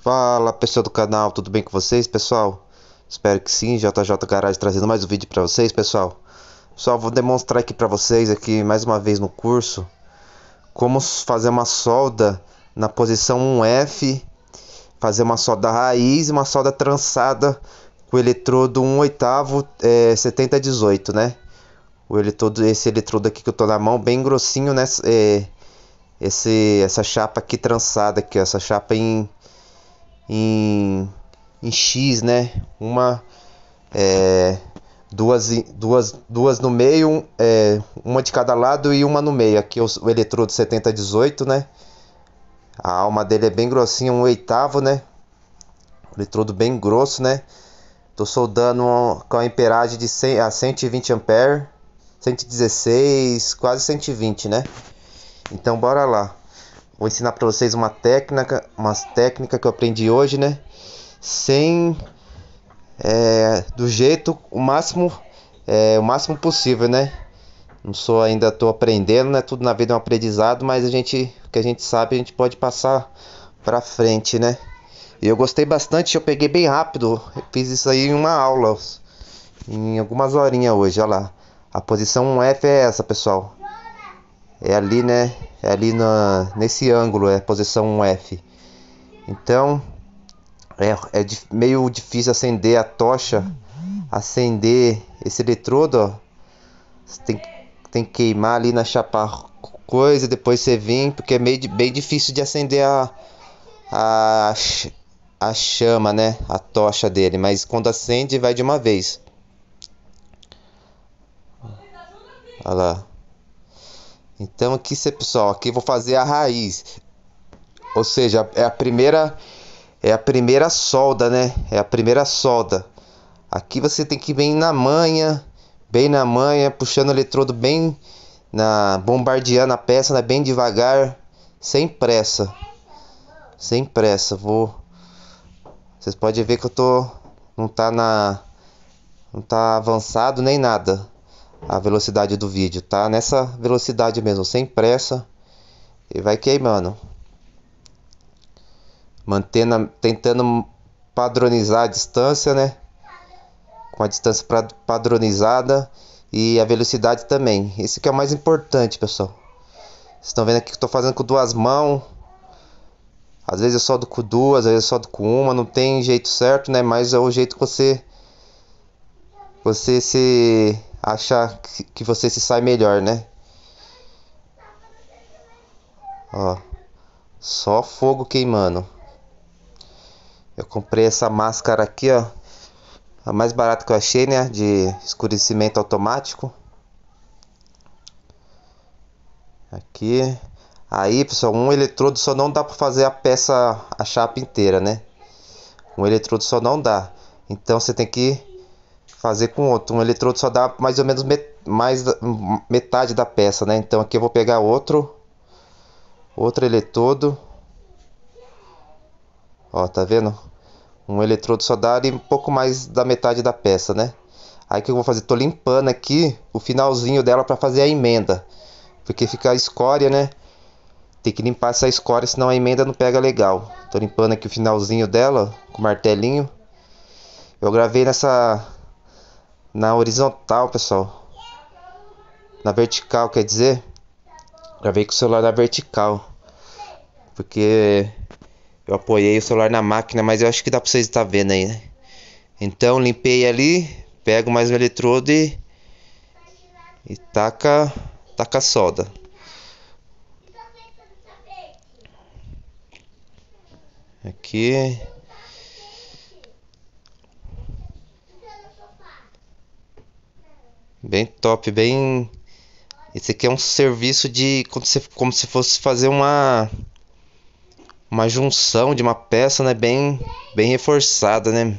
Fala pessoal do canal, tudo bem com vocês pessoal? Espero que sim, JJ Garage trazendo mais um vídeo para vocês pessoal Pessoal, vou demonstrar aqui para vocês aqui mais uma vez no curso Como fazer uma solda na posição 1F Fazer uma solda raiz e uma solda trançada com o eletrodo 1 oitavo é, 18 né o eletrodo, Esse eletrodo aqui que eu tô na mão, bem grossinho né é, esse, Essa chapa aqui trançada aqui, ó, essa chapa em em, em X, né? Uma, é, duas, duas, duas no meio, é, uma de cada lado e uma no meio. Aqui é o, o eletrodo 7018, né? A alma dele é bem grossinha, um oitavo, né? O eletrodo bem grosso, né? Tô soldando com a amperagem de 100, a 120 ampere, 116, quase 120, né? Então bora lá. Vou ensinar para vocês uma técnica, umas técnicas que eu aprendi hoje, né? Sem é, do jeito o máximo, é, o máximo possível, né? Não sou ainda tô aprendendo, né? Tudo na vida é um aprendizado, mas a gente, o que a gente sabe, a gente pode passar para frente, né? E eu gostei bastante, eu peguei bem rápido, fiz isso aí em uma aula, em algumas horinhas hoje, olha lá. A posição F é essa, pessoal. É ali, né? é ali na, nesse ângulo, é a posição 1F. Então é, é meio difícil acender a tocha, acender esse eletrodo, ó. Você tem, tem que queimar ali na chapa coisa, depois você vem, porque é meio, bem difícil de acender a, a, a chama, né? A tocha dele, mas quando acende vai de uma vez. Olha lá. Então aqui, pessoal, aqui vou fazer a raiz. Ou seja, é a primeira é a primeira solda, né? É a primeira solda. Aqui você tem que ir bem na manha, bem na manha, puxando o eletrodo bem na bombardeando a peça, né? bem devagar, sem pressa. Sem pressa, vou Vocês podem ver que eu tô não tá na não tá avançado nem nada a velocidade do vídeo, tá? Nessa velocidade mesmo, sem pressa, e vai queimando. Mantendo, tentando padronizar a distância, né? Com a distância padronizada e a velocidade também. Isso que é o mais importante, pessoal. Vocês estão vendo aqui que estou fazendo com duas mãos. Às vezes eu do com duas, às vezes eu do com uma, não tem jeito certo, né? Mas é o jeito que você você se achar que você se sai melhor, né? Ó, só fogo queimando. Eu comprei essa máscara aqui, ó. A mais barata que eu achei, né? De escurecimento automático. Aqui. Aí, pessoal, um eletrodo só não dá para fazer a peça, a chapa inteira, né? Um eletrodo só não dá. Então você tem que fazer com outro. Um eletrodo só dá mais ou menos met mais metade da peça, né? Então aqui eu vou pegar outro, outro eletrodo. Ó, tá vendo? Um eletrodo só dá ali um pouco mais da metade da peça, né? Aí que eu vou fazer? Tô limpando aqui o finalzinho dela para fazer a emenda. Porque fica a escória, né? Tem que limpar essa escória, senão a emenda não pega legal. Tô limpando aqui o finalzinho dela com martelinho. Eu gravei nessa na horizontal, pessoal. Na vertical, quer dizer? Gravei com o celular na vertical. Porque eu apoiei o celular na máquina, mas eu acho que dá pra vocês estar tá vendo aí, né? Então, limpei ali, pego mais um eletrodo e, e taca, taca a solda. Aqui. Bem top, bem. Esse aqui é um serviço de. Como se, como se fosse fazer uma. Uma junção de uma peça, né? Bem, bem reforçada, né?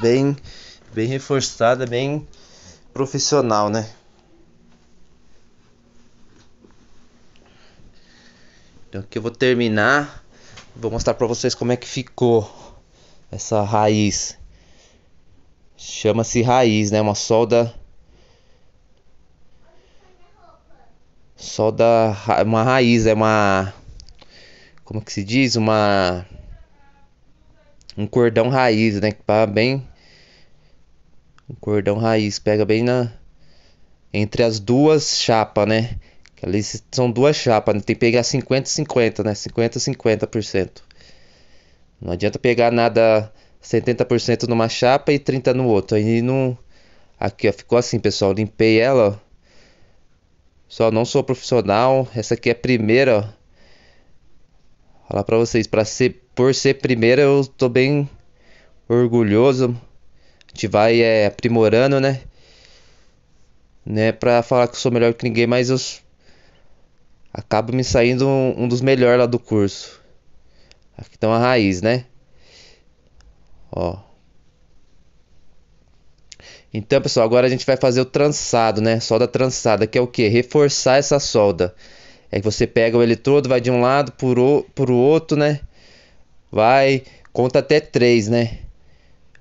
bem, bem reforçada, bem profissional, né? Então aqui eu vou terminar. Vou mostrar pra vocês como é que ficou essa raiz. Chama-se raiz, né? Uma solda... Solda... Uma raiz, é uma... Como que se diz? Uma... Um cordão raiz, né? Que tá bem... Um cordão raiz, pega bem na... Entre as duas chapas, né? Ali são duas chapas, né? tem que pegar 50-50, né? 50-50%. Não adianta pegar nada 70% numa chapa e 30% no outro. Aí não. Aqui ó, ficou assim, pessoal. Limpei ela. Só não sou profissional. Essa aqui é a primeira. Ó. Falar pra vocês, pra ser, por ser primeira, eu tô bem orgulhoso. A gente vai é, aprimorando, né? Né, pra falar que eu sou melhor que ninguém, mas eu acaba me saindo um, um dos melhores lá do curso. Aqui estão tá a raiz, né? Ó. Então, pessoal, agora a gente vai fazer o trançado, né? Solda trançada, que é o que? Reforçar essa solda. É que você pega o eletrodo, vai de um lado pro, pro outro, né? Vai, conta até três, né?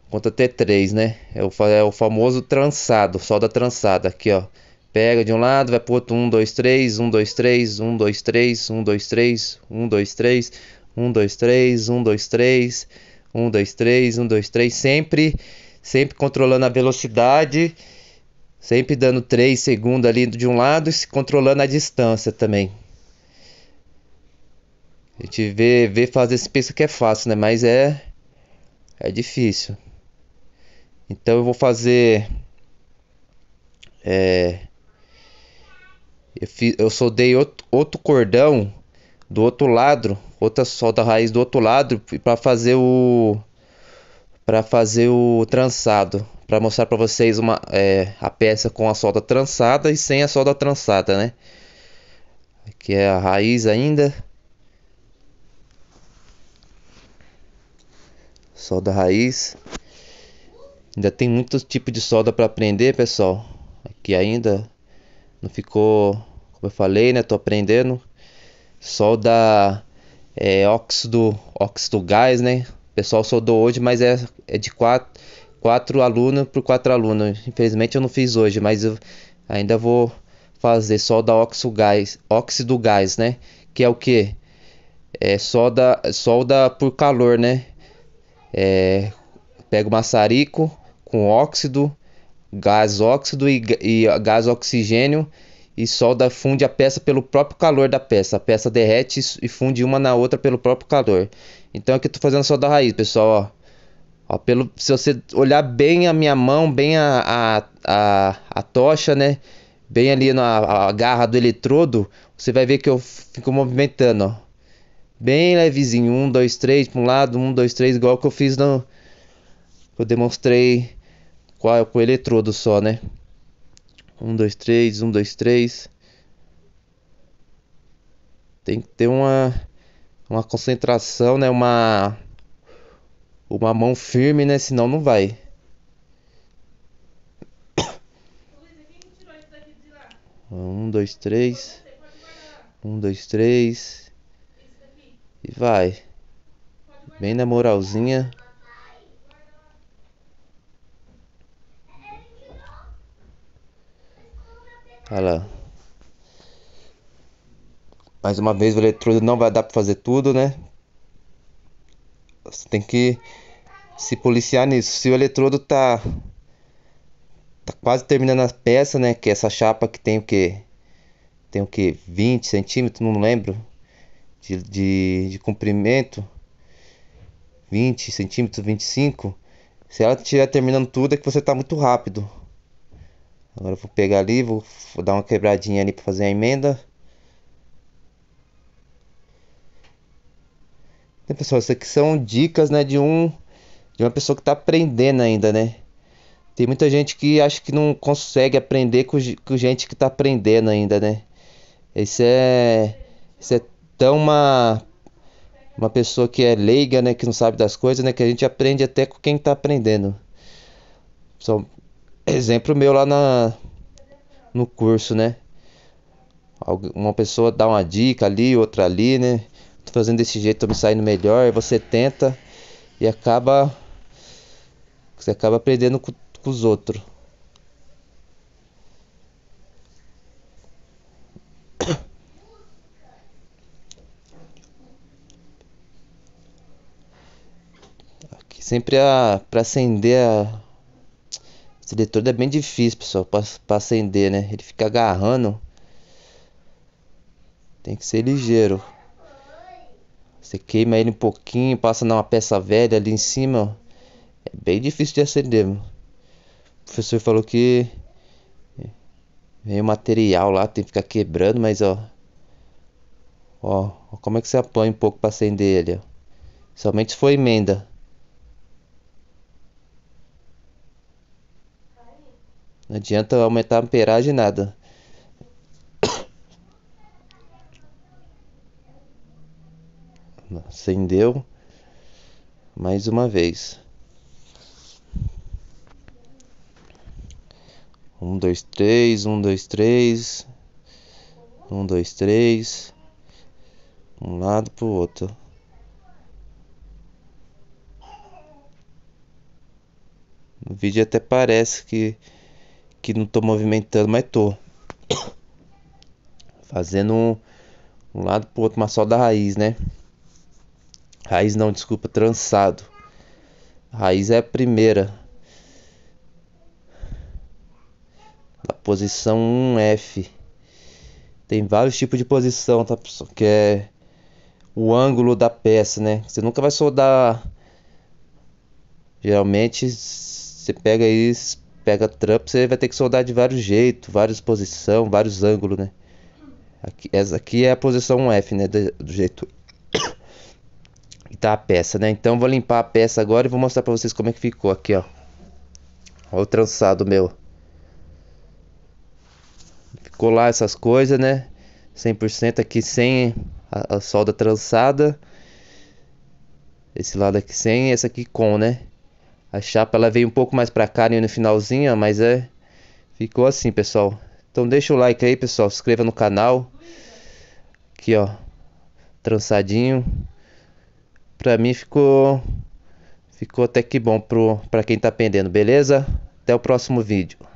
Conta até três, né? É o, é o famoso trançado, solda trançada. Aqui, ó. Pega de um lado, vai pro outro. 1, 2, 3, 1, 2, 3, 1, 2, 3, 1, 2, 3, 1, 2, 3, 1, 2, 3, 1, 2, 3, 1, 2, 3, 1, 2, 3. Sempre, sempre controlando a velocidade. Sempre dando 3 segundos ali de um lado e controlando a distância também. A gente vê, vê fazer esse pensa que é fácil, né? Mas é é difícil. Então eu vou fazer é, eu, fiz, eu soldei outro, outro cordão do outro lado, outra solda raiz do outro lado para fazer o para fazer o trançado, para mostrar para vocês uma é, a peça com a solda trançada e sem a solda trançada, né? Aqui é a raiz ainda. Solda raiz. Ainda tem muitos tipos de solda para aprender, pessoal. Aqui ainda não ficou como eu falei, né? Tô aprendendo. Solda é, óxido, óxido gás, né? O pessoal soldou hoje, mas é, é de quatro, quatro alunos por quatro alunos. Infelizmente eu não fiz hoje, mas eu ainda vou fazer solda óxido gás, óxido gás, né? Que é o que? É solda, solda por calor, né? É, pega o maçarico com óxido, gás óxido e, e gás oxigênio e solda funde a peça pelo próprio calor da peça. A peça derrete e funde uma na outra pelo próprio calor. Então aqui é eu tô fazendo solda raiz, pessoal, ó. ó pelo, se você olhar bem a minha mão, bem a, a, a, a tocha, né? Bem ali na garra do eletrodo, você vai ver que eu fico movimentando, ó. Bem levezinho, um, dois, três para um lado, um, dois, três, igual que eu fiz no... Eu demonstrei qual, com é o eletrodo só, né? Um, dois, três, um, dois, três. Tem que ter uma, uma concentração, né? Uma, uma mão firme, né? Senão não vai. Um, dois, três. Um, dois, três. E vai. Bem na moralzinha. Olha lá. Mais uma vez o eletrodo não vai dar para fazer tudo, né? Você tem que se policiar nisso. Se o eletrodo tá tá quase terminando a peça, né? Que é essa chapa que tem o que tem o que 20 centímetros, não lembro de, de, de comprimento, 20 centímetros, 25. Se ela estiver terminando tudo, é que você tá muito rápido. Agora eu vou pegar ali, vou, vou dar uma quebradinha ali para fazer a emenda. Então, pessoal, isso aqui são dicas, né, de um de uma pessoa que está aprendendo ainda, né? Tem muita gente que acha que não consegue aprender com, com gente que está aprendendo ainda, né? Isso é isso é tão uma uma pessoa que é leiga, né, que não sabe das coisas, né, que a gente aprende até com quem está aprendendo. Pessoal, exemplo meu lá na, no curso, né? Uma pessoa dá uma dica ali, outra ali, né? Tô fazendo desse jeito, tô me saindo melhor. Você tenta e acaba. Você acaba aprendendo com, com os outros. Aqui sempre para acender a esse eletrodo é bem difícil, pessoal, para acender, né? Ele fica agarrando. Tem que ser ligeiro. Você queima ele um pouquinho, passa numa peça velha ali em cima. É bem difícil de acender. Mano. O professor falou que vem o material lá, tem que ficar quebrando, mas ó. Ó, como é que você apanha um pouco para acender ele, ó. Somente se for emenda. Não adianta aumentar a amperagem nada. Acendeu mais uma vez. Um, dois, três, um, dois, três, um, dois, três, um lado pro outro. No vídeo até parece que que não tô movimentando, mas tô. Fazendo um, um lado pro outro, mas só da raiz, né? Raiz não, desculpa, trançado. Raiz é a primeira. Da posição 1F. Tem vários tipos de posição, tá, pessoal? Que é o ângulo da peça, né? Você nunca vai soldar. Geralmente você pega isso pega trampo, você vai ter que soldar de vários jeitos, várias posições, vários ângulos, né? Aqui, essa aqui é a posição F, né? Do, do jeito que tá a peça, né? Então vou limpar a peça agora e vou mostrar pra vocês como é que ficou aqui, ó. Olha o trançado meu. Ficou lá essas coisas, né? 100% aqui sem a, a solda trançada. Esse lado aqui sem, essa aqui com, né? A chapa ela veio um pouco mais pra cá né, no finalzinho, mas é ficou assim, pessoal. Então deixa o like aí, pessoal, se inscreva no canal. Aqui, ó, trançadinho. Pra mim ficou ficou até que bom pro para quem tá pendendo, beleza? Até o próximo vídeo.